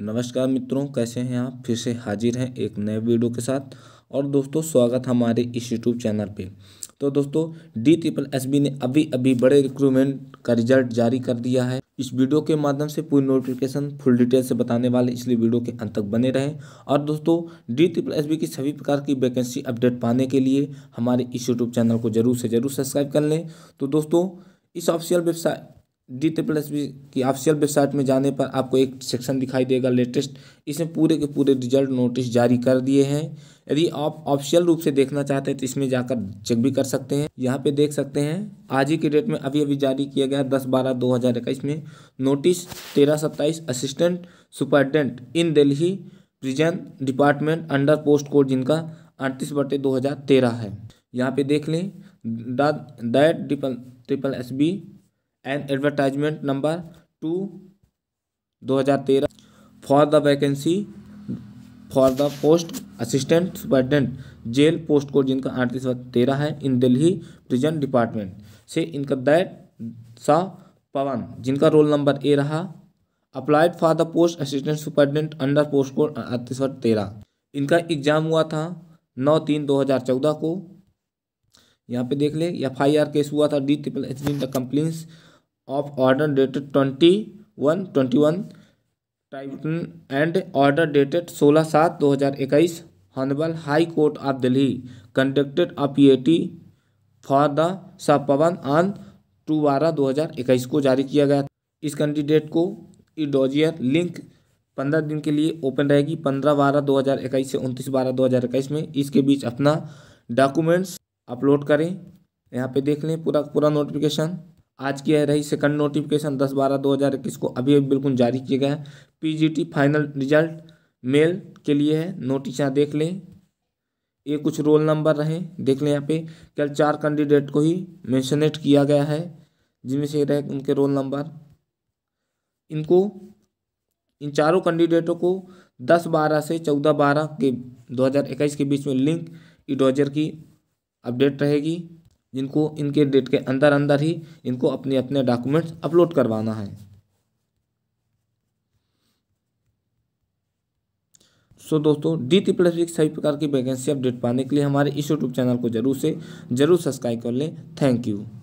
नमस्कार मित्रों कैसे हैं आप फिर से हाजिर हैं एक नए वीडियो के साथ और दोस्तों स्वागत हमारे इस यूट्यूब चैनल पे तो दोस्तों डी ट्रिपल एस बी ने अभी अभी बड़े रिक्रूटमेंट का रिजल्ट जारी कर दिया है इस वीडियो के माध्यम से पूरी नोटिफिकेशन फुल डिटेल से बताने वाले इसलिए वीडियो के अंत तक बने रहें और दोस्तों डी ट्रिपल एस बी की सभी प्रकार की वैकेंसी अपडेट पाने के लिए हमारे इस यूट्यूब चैनल को जरूर से ज़रूर सब्सक्राइब कर लें तो दोस्तों इस official website D T plus B की ऑफिशियल वेबसाइट में जाने पर आपको एक सेक्शन दिखाई देगा लेटेस्ट इसमें पूरे के पूरे रिजल्ट नोटिस जारी कर दिए हैं यदि आप ऑफिशियल रूप से देखना चाहते हैं तो इसमें जाकर चेक भी कर सकते हैं यहाँ पे देख सकते हैं आज ही के डेट में अभी अभी जारी किया गया दस बारह दो हज़ार इक्कीस में नोटिस तेरह सत्ताईस assistant superintendent in Delhi prison department under post code जिनका अड़तीस बटे दो हज़ार तेरह है यहाँ पे देख लें that triple triple S B and advertisement number two 2013 for the vacancy for the post assistant superintendent jail post code जिनका अड़तीस तेरह है इन दिल्ली प्रिजन डिपार्टमेंट से इनका दैट सा पवन जिनका रोल नंबर ए रहा applied for the post assistant superintendent under post code अड़तीस तेरह इनका एग्जाम हुआ था नौ तीन दो हज़ार चौदह को यहाँ पे देख ले एफ आई आर केस हुआ था D triple H D compliance of order dated twenty one twenty one titan and order dated सोलह सात दो हज़ार इक्कीस honourable high court of Delhi conducted a P for the सपवन ऑन टू बारह दो हज़ार इक्कीस को जारी किया गया इस कैंडिडेट को इडोजियर लिंक पंद्रह दिन के लिए ओपन रहेगी पंद्रह बारह दो हज़ार इक्कीस से उनतीस बारह दो हज़ार इक्कीस में इसके बीच अपना डॉक्यूमेंट्स अपलोड करें यहाँ पे देख लें पूरा पूरा नोटिफिकेशन आज की रही सेकंड नोटिफिकेशन दस बारह दो हज़ार इक्कीस को अभी बिल्कुल जारी किया गया है पी फाइनल रिजल्ट मेल के लिए है नोटिस यहाँ देख लें ये कुछ रोल नंबर रहे देख लें यहाँ पे कल चार कैंडिडेट को ही मैंशनेट किया गया है जिनमें से रहे उनके रोल नंबर इनको इन चारों कैंडिडेटों को दस बारह से चौदह बारह के दो हज़ार इक्कीस के बीच में लिंक इडोजर की अपडेट रहेगी जिनको इनके डेट के अंदर अंदर ही इनको अपने अपने डॉक्यूमेंट्स अपलोड करवाना है सो so, दोस्तों डी टी प्लस सभी प्रकार की वैकेंसी अपडेट पाने के लिए हमारे इस यूट्यूब चैनल को जरूर से जरूर सब्सक्राइब कर लें थैंक यू